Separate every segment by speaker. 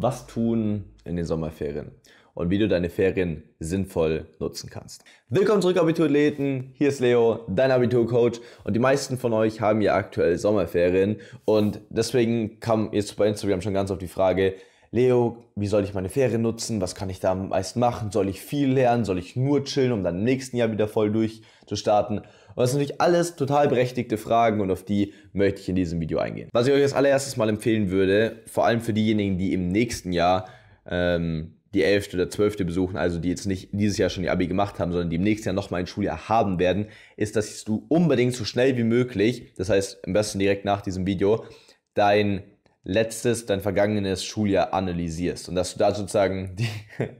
Speaker 1: was tun in den Sommerferien und wie du deine Ferien sinnvoll nutzen kannst. Willkommen zurück, Abiturathleten. Hier ist Leo, dein Abiturcoach. Und die meisten von euch haben ja aktuell Sommerferien. Und deswegen kam jetzt bei Instagram schon ganz auf die Frage, Leo, wie soll ich meine Ferien nutzen? Was kann ich da am meisten machen? Soll ich viel lernen? Soll ich nur chillen, um dann im nächsten Jahr wieder voll durchzustarten? Und das sind natürlich alles total berechtigte Fragen und auf die möchte ich in diesem Video eingehen. Was ich euch als allererstes mal empfehlen würde, vor allem für diejenigen, die im nächsten Jahr ähm, die 11. oder 12. besuchen, also die jetzt nicht dieses Jahr schon die Abi gemacht haben, sondern die im nächsten Jahr nochmal ein Schuljahr haben werden, ist, dass du unbedingt so schnell wie möglich, das heißt am besten direkt nach diesem Video, dein letztes, dein vergangenes Schuljahr analysierst und dass du da sozusagen die,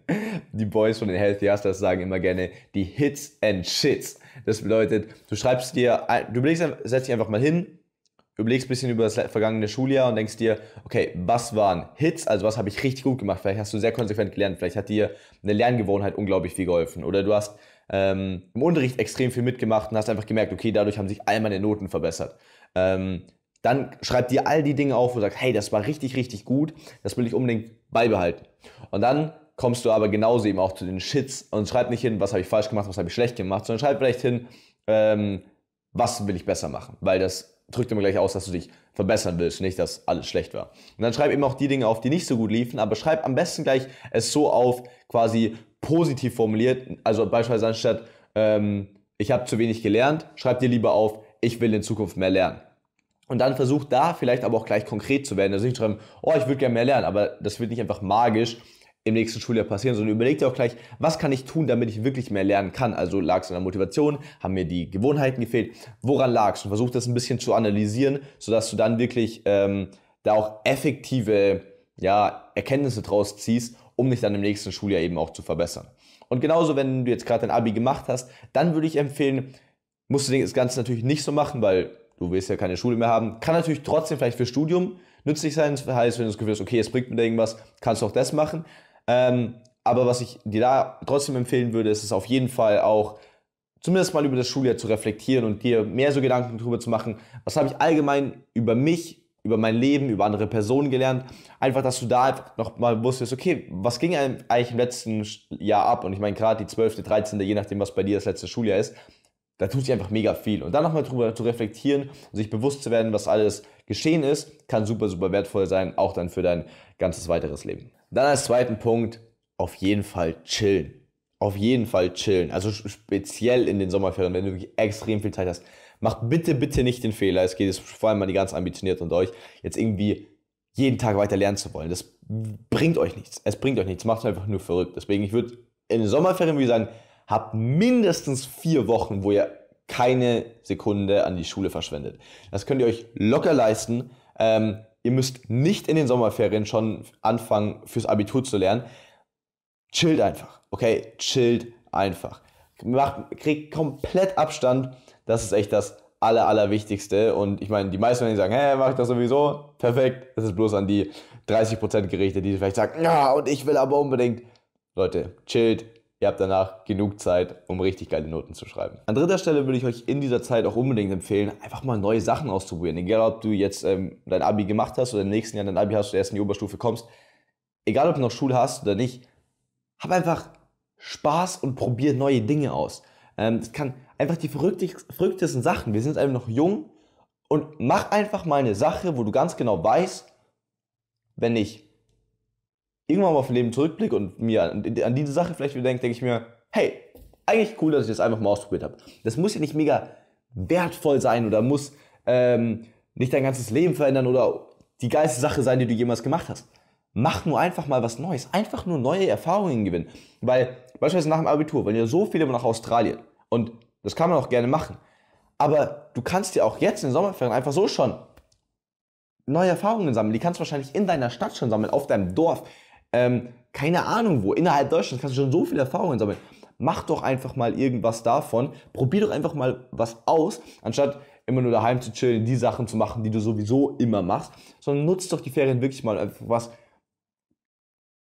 Speaker 1: die Boys von den Healthy Hustlers sagen immer gerne die Hits and Shits. Das bedeutet, du schreibst dir, du überlegst, setzt dich einfach mal hin, überlegst ein bisschen über das vergangene Schuljahr und denkst dir, okay, was waren Hits, also was habe ich richtig gut gemacht, vielleicht hast du sehr konsequent gelernt, vielleicht hat dir eine Lerngewohnheit unglaublich viel geholfen oder du hast ähm, im Unterricht extrem viel mitgemacht und hast einfach gemerkt, okay, dadurch haben sich all meine Noten verbessert. Ähm, dann schreib dir all die Dinge auf wo du sagst, hey, das war richtig, richtig gut, das will ich unbedingt beibehalten. Und dann kommst du aber genauso eben auch zu den Shits und schreib nicht hin, was habe ich falsch gemacht, was habe ich schlecht gemacht, sondern schreib vielleicht hin, ähm, was will ich besser machen, weil das drückt immer gleich aus, dass du dich verbessern willst, nicht, dass alles schlecht war. Und dann schreib eben auch die Dinge auf, die nicht so gut liefen, aber schreib am besten gleich es so auf, quasi positiv formuliert, also beispielsweise anstatt ähm, ich habe zu wenig gelernt, schreib dir lieber auf, ich will in Zukunft mehr lernen. Und dann versucht da vielleicht aber auch gleich konkret zu werden. Also nicht schreiben, oh, ich würde gerne mehr lernen, aber das wird nicht einfach magisch im nächsten Schuljahr passieren, sondern überleg dir auch gleich, was kann ich tun, damit ich wirklich mehr lernen kann. Also lag es an der Motivation, haben mir die Gewohnheiten gefehlt, woran lag es? Und versuch das ein bisschen zu analysieren, sodass du dann wirklich ähm, da auch effektive ja, Erkenntnisse draus ziehst, um dich dann im nächsten Schuljahr eben auch zu verbessern. Und genauso, wenn du jetzt gerade dein Abi gemacht hast, dann würde ich empfehlen, musst du das Ganze natürlich nicht so machen, weil du willst ja keine Schule mehr haben. Kann natürlich trotzdem vielleicht für Studium nützlich sein. Das heißt, wenn du das Gefühl hast, okay, es bringt mir irgendwas, kannst du auch das machen. Ähm, aber was ich dir da trotzdem empfehlen würde, ist es auf jeden Fall auch, zumindest mal über das Schuljahr zu reflektieren und dir mehr so Gedanken darüber zu machen, was habe ich allgemein über mich, über mein Leben, über andere Personen gelernt. Einfach, dass du da nochmal wusstest, okay, was ging eigentlich im letzten Jahr ab? Und ich meine, gerade die 12., 13., je nachdem, was bei dir das letzte Schuljahr ist, da tut sich einfach mega viel. Und dann nochmal drüber zu reflektieren und sich bewusst zu werden, was alles geschehen ist, kann super, super wertvoll sein, auch dann für dein ganzes weiteres Leben. Dann als zweiten Punkt, auf jeden Fall chillen. Auf jeden Fall chillen. Also speziell in den Sommerferien, wenn du wirklich extrem viel Zeit hast. Macht bitte, bitte nicht den Fehler, es geht jetzt vor allem an die ganz ambitioniert und euch, jetzt irgendwie jeden Tag weiter lernen zu wollen. Das bringt euch nichts. Es bringt euch nichts. Macht euch einfach nur verrückt. Deswegen, ich würde in den Sommerferien, wie sagen, habt mindestens vier Wochen, wo ihr keine Sekunde an die Schule verschwendet. Das könnt ihr euch locker leisten. Ähm, ihr müsst nicht in den Sommerferien schon anfangen, fürs Abitur zu lernen. Chillt einfach, okay? Chillt einfach. Macht, kriegt komplett Abstand. Das ist echt das Aller, Allerwichtigste. Und ich meine, die meisten, die sagen, hey, mach ich das sowieso, perfekt. Das ist bloß an die 30% gerichtet, die vielleicht sagen, ja, und ich will aber unbedingt. Leute, chillt, Ihr habt danach genug Zeit, um richtig geile Noten zu schreiben. An dritter Stelle würde ich euch in dieser Zeit auch unbedingt empfehlen, einfach mal neue Sachen auszuprobieren. Egal, ob du jetzt ähm, dein Abi gemacht hast oder im nächsten Jahr dein Abi hast oder erst in die Oberstufe kommst, egal, ob du noch Schule hast oder nicht, hab einfach Spaß und probier neue Dinge aus. Ähm, das kann einfach die verrücktesten Sachen. Wir sind einfach noch jung und mach einfach mal eine Sache, wo du ganz genau weißt, wenn ich irgendwann mal auf Leben zurückblicke und mir an, an diese Sache vielleicht wieder denke, denke ich mir, hey, eigentlich cool, dass ich das einfach mal ausprobiert habe. Das muss ja nicht mega wertvoll sein oder muss ähm, nicht dein ganzes Leben verändern oder die geilste Sache sein, die du jemals gemacht hast. Mach nur einfach mal was Neues, einfach nur neue Erfahrungen gewinnen. Weil beispielsweise nach dem Abitur, wenn ja so viele nach Australien und das kann man auch gerne machen. Aber du kannst dir auch jetzt in den Sommerferien einfach so schon neue Erfahrungen sammeln. Die kannst du wahrscheinlich in deiner Stadt schon sammeln, auf deinem Dorf, ähm, keine Ahnung wo, innerhalb Deutschlands kannst du schon so viel Erfahrungen sammeln. Mach doch einfach mal irgendwas davon, probier doch einfach mal was aus, anstatt immer nur daheim zu chillen, die Sachen zu machen, die du sowieso immer machst, sondern nutzt doch die Ferien wirklich mal einfach äh, was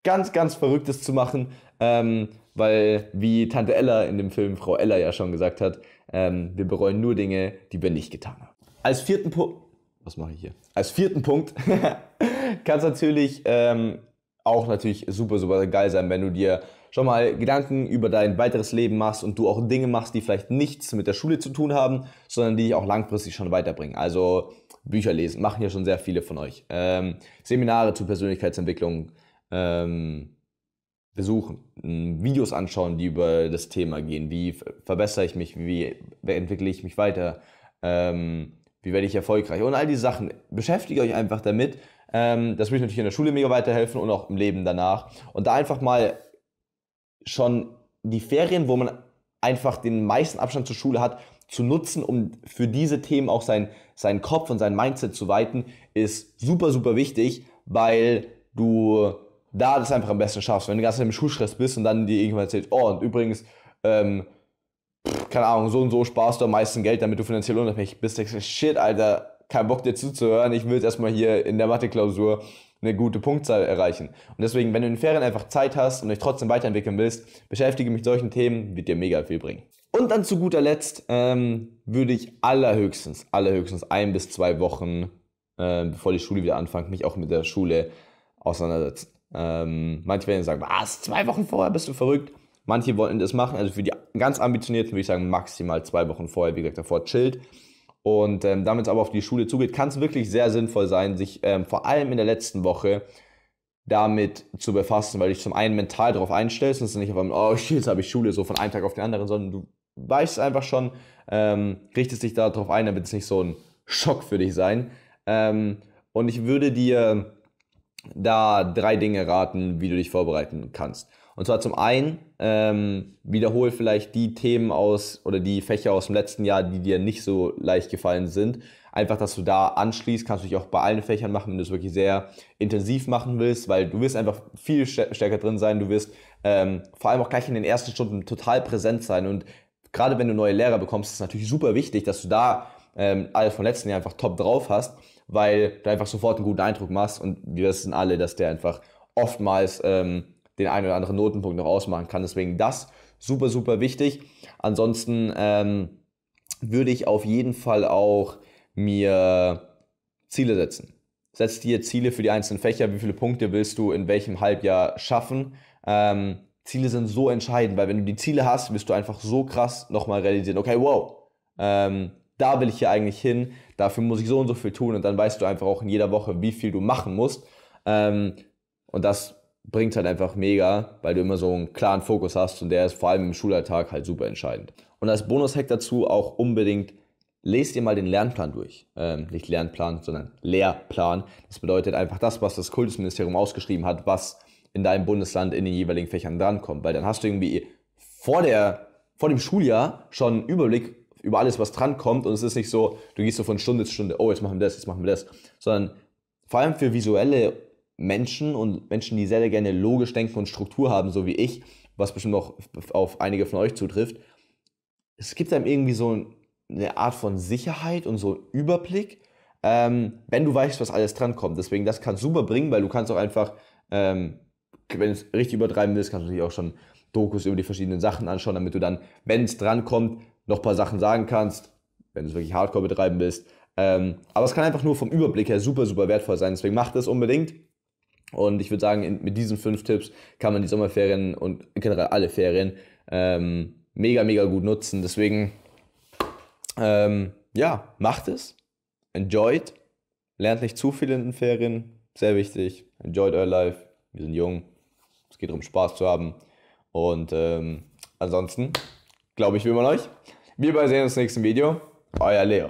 Speaker 1: ganz, ganz Verrücktes zu machen, ähm, weil wie Tante Ella in dem Film Frau Ella ja schon gesagt hat, ähm, wir bereuen nur Dinge, die wir nicht getan haben. Als vierten Punkt, was mache ich hier? Als vierten Punkt kannst du natürlich ähm, auch natürlich super, super geil sein, wenn du dir schon mal Gedanken über dein weiteres Leben machst und du auch Dinge machst, die vielleicht nichts mit der Schule zu tun haben, sondern die dich auch langfristig schon weiterbringen. Also Bücher lesen, machen ja schon sehr viele von euch. Ähm, Seminare zur Persönlichkeitsentwicklung ähm, besuchen, ähm, Videos anschauen, die über das Thema gehen. Wie verbessere ich mich? Wie entwickle ich mich weiter? Ähm, wie werde ich erfolgreich? Und all diese Sachen. Beschäftige euch einfach damit, ähm, das würde ich natürlich in der Schule mega weiterhelfen und auch im Leben danach. Und da einfach mal schon die Ferien, wo man einfach den meisten Abstand zur Schule hat, zu nutzen, um für diese Themen auch sein, seinen Kopf und sein Mindset zu weiten, ist super, super wichtig, weil du da das einfach am besten schaffst. Wenn du ganz im Schulstress bist und dann dir irgendwann erzählt, oh, und übrigens, ähm, keine Ahnung, so und so sparst du am meisten Geld, damit du finanziell unabhängig bist. Denkst, shit, Alter, keinen Bock dir zuzuhören, ich will jetzt erstmal hier in der Mathe-Klausur eine gute Punktzahl erreichen. Und deswegen, wenn du in den Ferien einfach Zeit hast und dich trotzdem weiterentwickeln willst, beschäftige mich mit solchen Themen, wird dir mega viel bringen. Und dann zu guter Letzt ähm, würde ich allerhöchstens, allerhöchstens ein bis zwei Wochen, äh, bevor die Schule wieder anfängt, mich auch mit der Schule auseinandersetzen. Ähm, manche werden sagen, was, zwei Wochen vorher, bist du verrückt? Manche wollen das machen, also für die ganz Ambitionierten würde ich sagen, maximal zwei Wochen vorher, wie gesagt, davor chillt und ähm, damit es aber auf die Schule zugeht, kann es wirklich sehr sinnvoll sein, sich ähm, vor allem in der letzten Woche damit zu befassen, weil du dich zum einen mental darauf einstellst und es nicht einfach, oh jetzt habe ich Schule, so von einem Tag auf den anderen, sondern du weißt einfach schon, ähm, richtest dich darauf ein, damit es nicht so ein Schock für dich sein. Ähm, und ich würde dir da drei Dinge raten, wie du dich vorbereiten kannst. Und zwar zum einen ähm, wiederhol vielleicht die Themen aus oder die Fächer aus dem letzten Jahr, die dir nicht so leicht gefallen sind. Einfach, dass du da anschließt, kannst du dich auch bei allen Fächern machen, wenn du es wirklich sehr intensiv machen willst, weil du wirst einfach viel stärker drin sein, du wirst ähm, vor allem auch gleich in den ersten Stunden total präsent sein und gerade wenn du neue Lehrer bekommst, ist es natürlich super wichtig, dass du da ähm, alles vom letzten Jahr einfach top drauf hast, weil du einfach sofort einen guten Eindruck machst und wir wissen alle, dass der einfach oftmals ähm, den einen oder anderen Notenpunkt noch ausmachen kann. Deswegen das super, super wichtig. Ansonsten ähm, würde ich auf jeden Fall auch mir Ziele setzen. Setz dir Ziele für die einzelnen Fächer, wie viele Punkte willst du in welchem Halbjahr schaffen. Ähm, Ziele sind so entscheidend, weil wenn du die Ziele hast, wirst du einfach so krass nochmal realisieren, okay, wow, ähm, da will ich ja eigentlich hin, dafür muss ich so und so viel tun und dann weißt du einfach auch in jeder Woche, wie viel du machen musst. Ähm, und das bringt es halt einfach mega, weil du immer so einen klaren Fokus hast und der ist vor allem im Schulalltag halt super entscheidend. Und als Bonus-Hack dazu auch unbedingt, lest dir mal den Lernplan durch. Ähm, nicht Lernplan, sondern Lehrplan. Das bedeutet einfach das, was das Kultusministerium ausgeschrieben hat, was in deinem Bundesland in den jeweiligen Fächern drankommt. Weil dann hast du irgendwie vor, der, vor dem Schuljahr schon einen Überblick über alles, was drankommt und es ist nicht so, du gehst so von Stunde zu Stunde, oh, jetzt machen wir das, jetzt machen wir das, sondern vor allem für visuelle Menschen und Menschen, die sehr, sehr gerne logisch denken und Struktur haben, so wie ich, was bestimmt auch auf einige von euch zutrifft, es gibt einem irgendwie so eine Art von Sicherheit und so einen Überblick, ähm, wenn du weißt, was alles dran kommt. Deswegen, das kannst du bringen, weil du kannst auch einfach, ähm, wenn du es richtig übertreiben willst, kannst du natürlich auch schon Dokus über die verschiedenen Sachen anschauen, damit du dann, wenn es dran kommt, noch ein paar Sachen sagen kannst, wenn du es wirklich hardcore betreiben willst. Ähm, aber es kann einfach nur vom Überblick her super, super wertvoll sein. Deswegen mach das unbedingt. Und ich würde sagen, in, mit diesen fünf Tipps kann man die Sommerferien und generell alle Ferien ähm, mega, mega gut nutzen. Deswegen, ähm, ja, macht es. Enjoyt. Lernt nicht zu viel in den Ferien. Sehr wichtig. Enjoyt your life. Wir sind jung. Es geht darum, Spaß zu haben. Und ähm, ansonsten, glaube ich, will man euch. Wir sehen uns im nächsten Video. Euer Leo.